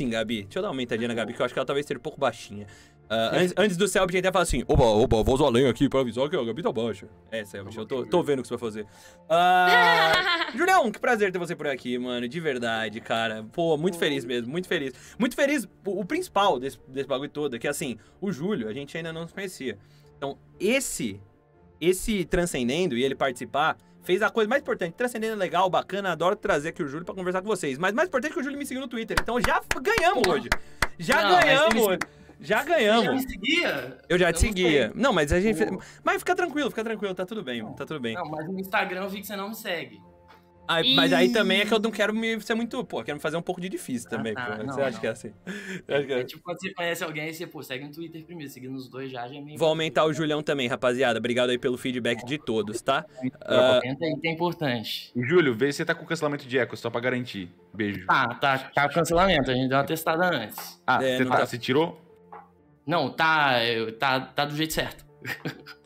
Sim, Gabi. Deixa eu dar uma aumentadinha na tá Gabi, que eu acho que ela talvez seja um pouco baixinha. Uh, antes, antes, do Selbit até falar assim: Oba, oba, voz além aqui pra avisar que a Gabi tá baixa. É, Selbit, tá eu tô, tô, vendo o que você vai fazer. Uh, Julião, que prazer ter você por aqui, mano. De verdade, cara. Pô, muito feliz mesmo, muito feliz. Muito feliz. O, o principal desse, desse bagulho todo é que, assim, o Júlio, a gente ainda não se conhecia. Então, esse esse transcendendo e ele participar fez a coisa mais importante. Transcendendo é legal, bacana, adoro trazer aqui o Júlio para conversar com vocês. Mas mais importante é que o Júlio me seguiu no Twitter. Então já ganhamos hoje. Já Não, ganhamos. Já ganhamos. Você já me seguia? Eu já eu te seguia. Não, não, mas a gente. Mas fica tranquilo, fica tranquilo, tá tudo bem, tá tudo bem. Não, mas no Instagram eu vi que você não me segue mas aí também é que eu não quero me ser muito, pô, quero me fazer um pouco de difícil ah, também. Ah, tá, pô. Não, você não. É assim? acha que é, é assim? É, que é... tipo, quando você conhece alguém, você, pô, segue no Twitter primeiro, seguindo os dois já, já é meio. Vou aumentar o Julião também, rapaziada. Obrigado aí pelo feedback de todos, tá? Comenta é, ah, que é importante. Júlio, vê se você tá com cancelamento de eco, só pra garantir. Beijo. Tá, tá, tá cancelamento, a gente deu uma testada antes. Ah, você, tá, tá... você tirou? Não, tá, tá, tá do jeito certo.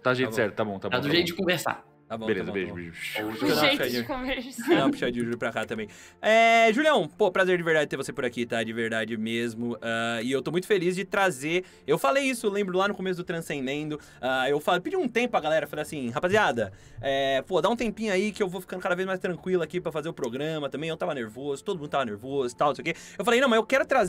Tá do jeito tá certo, tá bom, tá, tá bom. Tá do jeito bom. de conversar. Tá bom, Beleza, tá bom, beijo, tá beijo. Um jeito de conversar. Dá um puxadinho Júlio pra cá também. É, Julião, pô, prazer de verdade ter você por aqui, tá? De verdade mesmo. Uh, e eu tô muito feliz de trazer. Eu falei isso, eu lembro lá no começo do Transcendendo. Uh, eu falei, pedi um tempo a galera, falei assim, rapaziada, é, pô, dá um tempinho aí que eu vou ficando cada vez mais tranquilo aqui pra fazer o programa também. Eu tava nervoso, todo mundo tava nervoso e tal, não sei o quê. Eu falei, não, mas eu quero trazer.